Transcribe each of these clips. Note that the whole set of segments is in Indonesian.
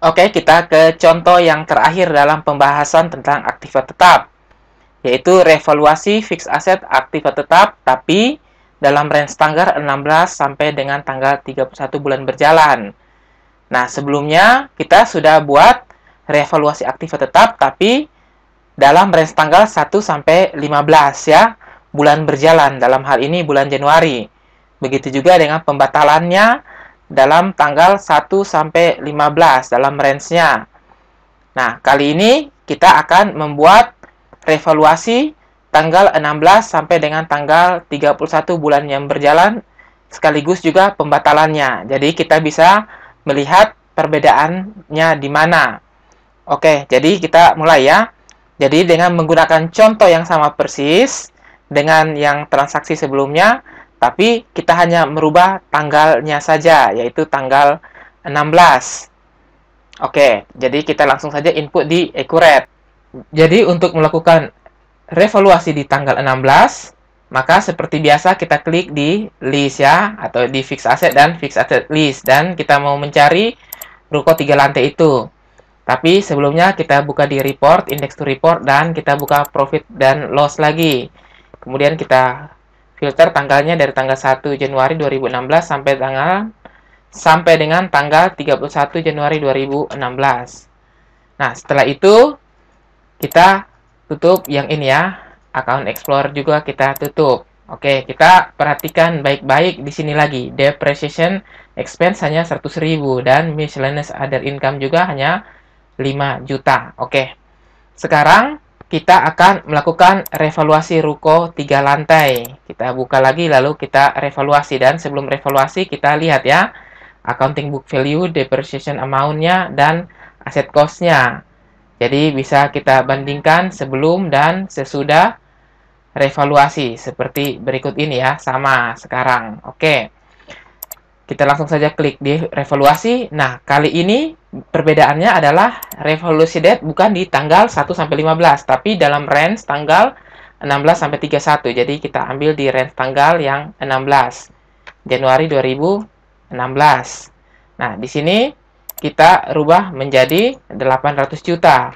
Oke, kita ke contoh yang terakhir dalam pembahasan tentang aktiva tetap, yaitu revaluasi fixed asset aktiva tetap, tapi dalam range tanggal 16 sampai dengan tanggal 31 bulan berjalan. Nah, sebelumnya kita sudah buat revaluasi aktiva tetap, tapi dalam range tanggal 1 sampai 15 ya, bulan berjalan, dalam hal ini bulan Januari. Begitu juga dengan pembatalannya, dalam tanggal 1 sampai 15 dalam range-nya. Nah, kali ini kita akan membuat revaluasi tanggal 16 sampai dengan tanggal 31 bulan yang berjalan sekaligus juga pembatalannya. Jadi kita bisa melihat perbedaannya di mana. Oke, jadi kita mulai ya. Jadi dengan menggunakan contoh yang sama persis dengan yang transaksi sebelumnya, tapi kita hanya merubah tanggalnya saja, yaitu tanggal 16. Oke, jadi kita langsung saja input di accurate. Jadi untuk melakukan revaluasi di tanggal 16, maka seperti biasa kita klik di list ya atau di fix asset dan fix asset list dan kita mau mencari ruko tiga lantai itu tapi sebelumnya kita buka di report index to report dan kita buka profit dan loss lagi kemudian kita filter tanggalnya dari tanggal 1 Januari 2016 sampai tanggal sampai dengan tanggal 31 Januari 2016. Nah, setelah itu kita tutup yang ini ya. Account Explorer juga kita tutup. Oke, kita perhatikan baik-baik di sini lagi. Depreciation expense hanya 100.000 dan miscellaneous other income juga hanya 5 juta. Oke. Sekarang kita akan melakukan revaluasi ruko tiga lantai. Kita buka lagi lalu kita revaluasi dan sebelum revaluasi kita lihat ya accounting book value, depreciation amountnya dan aset costnya. Jadi bisa kita bandingkan sebelum dan sesudah revaluasi seperti berikut ini ya, sama sekarang. Oke. Okay. Kita langsung saja klik di revaluasi. Nah, kali ini perbedaannya adalah revolusi date bukan di tanggal 1 sampai 15, tapi dalam range tanggal 16 sampai 31. Jadi kita ambil di range tanggal yang 16 Januari 2016. Nah, di sini kita rubah menjadi 800 juta.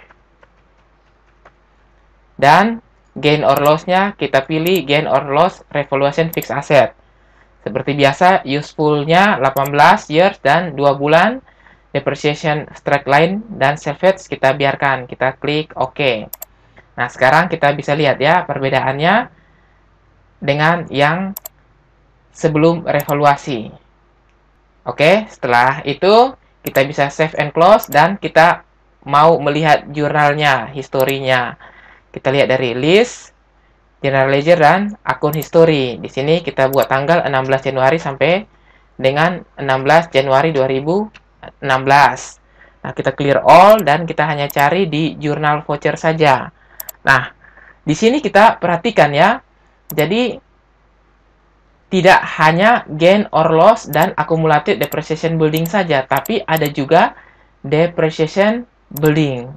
Dan gain or loss-nya kita pilih gain or loss revaluation fixed asset. Seperti biasa, usefulnya 18 years dan 2 bulan. Depreciation strike line dan salvage kita biarkan. Kita klik OK. Nah, sekarang kita bisa lihat ya perbedaannya dengan yang sebelum revaluasi. Oke, setelah itu kita bisa save and close dan kita mau melihat jurnalnya, historinya. Kita lihat dari list, general ledger dan akun history. Di sini kita buat tanggal 16 Januari sampai dengan 16 Januari 2016. Nah, kita clear all dan kita hanya cari di jurnal voucher saja. Nah, di sini kita perhatikan ya. Jadi tidak hanya gain or loss dan akumulatif depreciation building saja, tapi ada juga depreciation building.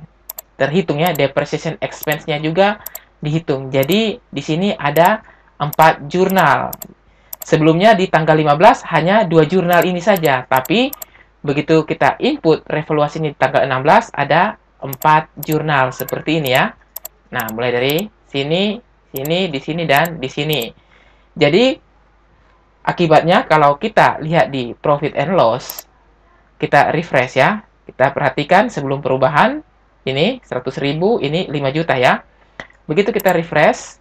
Terhitungnya depreciation expense-nya juga dihitung. Jadi di sini ada empat jurnal. Sebelumnya di tanggal 15 hanya dua jurnal ini saja, tapi begitu kita input revaluasi ini di tanggal 16 ada empat jurnal seperti ini ya. Nah, mulai dari sini, sini, di sini dan di sini. Jadi akibatnya kalau kita lihat di profit and loss, kita refresh ya. Kita perhatikan sebelum perubahan ini 100.000, ini 5 juta ya. Begitu kita refresh,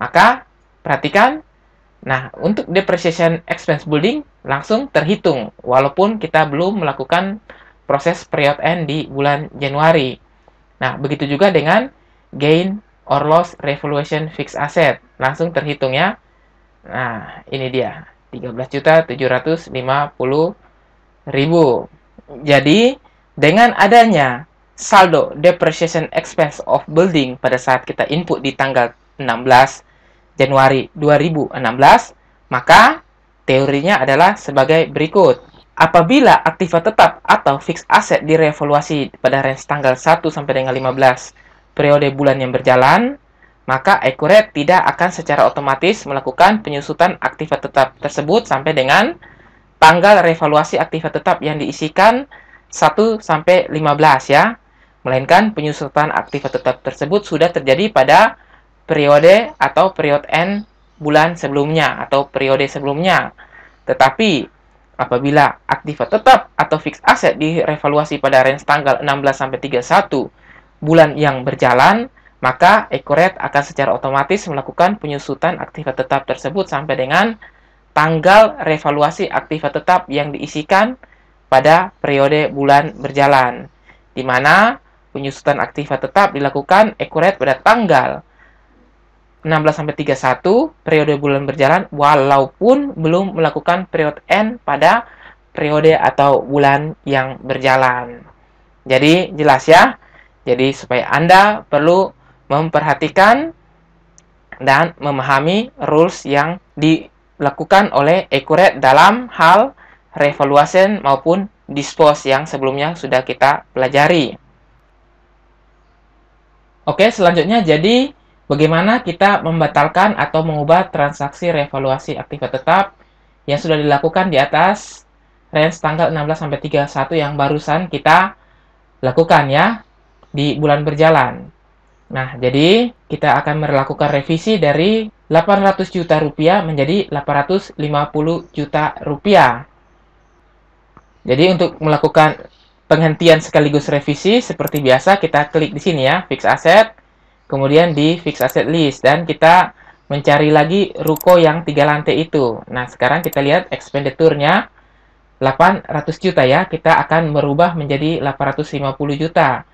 maka perhatikan, nah untuk depreciation expense building langsung terhitung walaupun kita belum melakukan proses period end di bulan Januari. Nah, begitu juga dengan gain or loss revaluation fixed asset. Langsung terhitung ya. Nah, ini dia. 13.750.000. Jadi, dengan adanya saldo depreciation expense of building pada saat kita input di tanggal 16 Januari 2016, maka teorinya adalah sebagai berikut. Apabila aktiva tetap atau fixed asset direvaluasi pada range tanggal 1 sampai dengan 15 periode bulan yang berjalan, maka Accurate tidak akan secara otomatis melakukan penyusutan aktiva tetap tersebut sampai dengan tanggal revaluasi aktiva tetap yang diisikan 1 sampai 15 ya melainkan penyusutan aktif tetap tersebut sudah terjadi pada periode atau periode N bulan sebelumnya atau periode sebelumnya. Tetapi apabila aktiva tetap atau fixed asset direvaluasi pada range tanggal 16 sampai 31 bulan yang berjalan, maka Ecoret akan secara otomatis melakukan penyusutan aktiva tetap tersebut sampai dengan tanggal revaluasi aktiva tetap yang diisikan pada periode bulan berjalan. Di mana penyusutan aktiva tetap dilakukan akurat pada tanggal 16 31 periode bulan berjalan walaupun belum melakukan periode N pada periode atau bulan yang berjalan. Jadi jelas ya. Jadi supaya Anda perlu memperhatikan dan memahami rules yang dilakukan oleh Ekuret dalam hal revaluation maupun dispose yang sebelumnya sudah kita pelajari. Oke, selanjutnya jadi bagaimana kita membatalkan atau mengubah transaksi revaluasi aktiva tetap yang sudah dilakukan di atas range tanggal 16 sampai 31 yang barusan kita lakukan ya di bulan berjalan. Nah, jadi kita akan melakukan revisi dari 800 juta rupiah menjadi 850 juta rupiah. Jadi untuk melakukan penghentian sekaligus revisi seperti biasa kita klik di sini ya, fix asset, kemudian di fix asset list dan kita mencari lagi ruko yang tiga lantai itu. Nah, sekarang kita lihat expenditure-nya 800 juta ya, kita akan merubah menjadi 850 juta.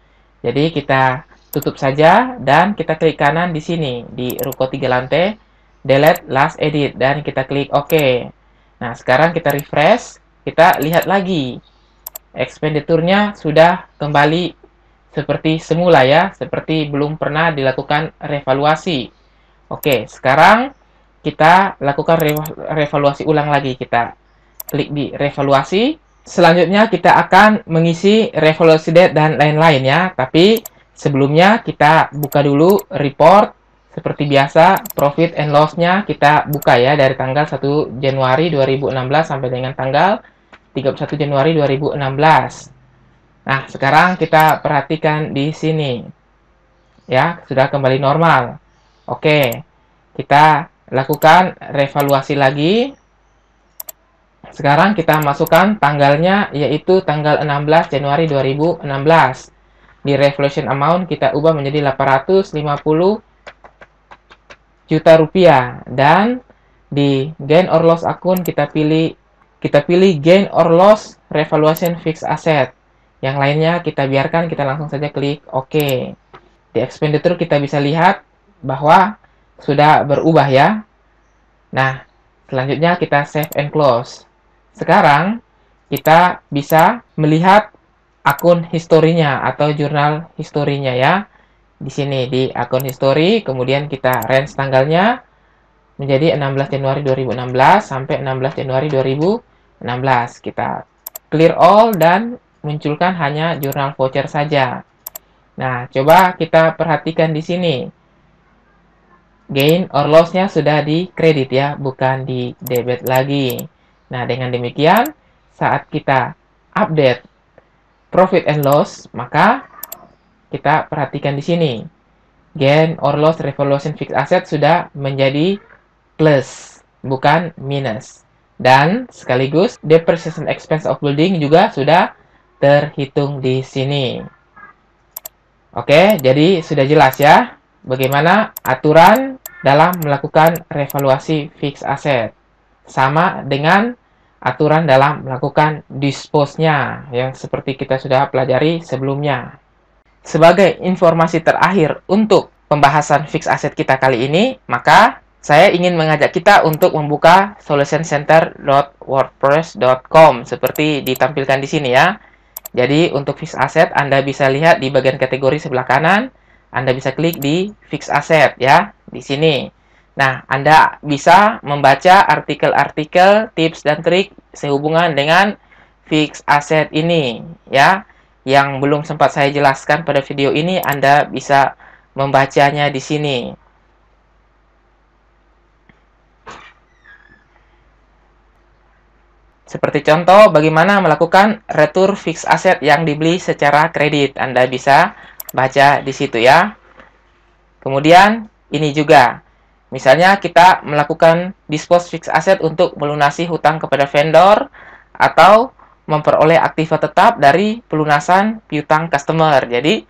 Jadi kita tutup saja dan kita klik kanan di sini di ruko tiga lantai, delete last edit dan kita klik OK. Nah, sekarang kita refresh, kita lihat lagi ekspenditurnya sudah kembali seperti semula ya, seperti belum pernah dilakukan revaluasi. Oke, sekarang kita lakukan re revaluasi ulang lagi. Kita klik di revaluasi. Selanjutnya kita akan mengisi revaluasi date dan lain-lain ya. Tapi sebelumnya kita buka dulu report. Seperti biasa, profit and loss-nya kita buka ya dari tanggal 1 Januari 2016 sampai dengan tanggal 31 Januari 2016. Nah, sekarang kita perhatikan di sini. Ya, sudah kembali normal. Oke, kita lakukan revaluasi lagi. Sekarang kita masukkan tanggalnya, yaitu tanggal 16 Januari 2016. Di Revolution amount kita ubah menjadi 850 juta rupiah. Dan di gain or loss akun kita pilih kita pilih gain or loss revaluation fixed asset. Yang lainnya kita biarkan, kita langsung saja klik OK. Di expenditure kita bisa lihat bahwa sudah berubah ya. Nah, selanjutnya kita save and close. Sekarang, kita bisa melihat akun historinya atau jurnal historinya ya. Di sini, di akun history, kemudian kita range tanggalnya, menjadi 16 Januari 2016 sampai 16 Januari 2016. Kita clear all dan munculkan hanya jurnal voucher saja. Nah, coba kita perhatikan di sini. Gain or loss-nya sudah di kredit ya, bukan di debit lagi. Nah, dengan demikian, saat kita update profit and loss, maka kita perhatikan di sini. Gain or loss revaluation fixed asset sudah menjadi plus, bukan minus. Dan sekaligus depreciation expense of building juga sudah terhitung di sini. Oke, jadi sudah jelas ya bagaimana aturan dalam melakukan revaluasi fixed asset. Sama dengan aturan dalam melakukan dispose-nya yang seperti kita sudah pelajari sebelumnya. Sebagai informasi terakhir untuk pembahasan fixed asset kita kali ini, maka saya ingin mengajak kita untuk membuka solutioncenter.wordpress.com seperti ditampilkan di sini ya. Jadi untuk fix asset Anda bisa lihat di bagian kategori sebelah kanan, Anda bisa klik di fix asset ya di sini. Nah, Anda bisa membaca artikel-artikel, tips dan trik sehubungan dengan fix asset ini ya. Yang belum sempat saya jelaskan pada video ini Anda bisa membacanya di sini. Seperti contoh, bagaimana melakukan retur fix asset yang dibeli secara kredit. Anda bisa baca di situ ya. Kemudian, ini juga. Misalnya, kita melakukan dispose fix asset untuk melunasi hutang kepada vendor atau memperoleh aktiva tetap dari pelunasan piutang customer. Jadi,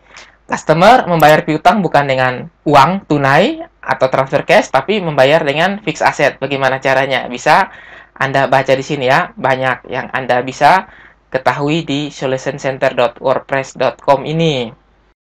customer membayar piutang bukan dengan uang tunai atau transfer cash, tapi membayar dengan fix asset. Bagaimana caranya? Bisa anda baca di sini ya, banyak yang Anda bisa ketahui di solutioncenter.wordpress.com ini.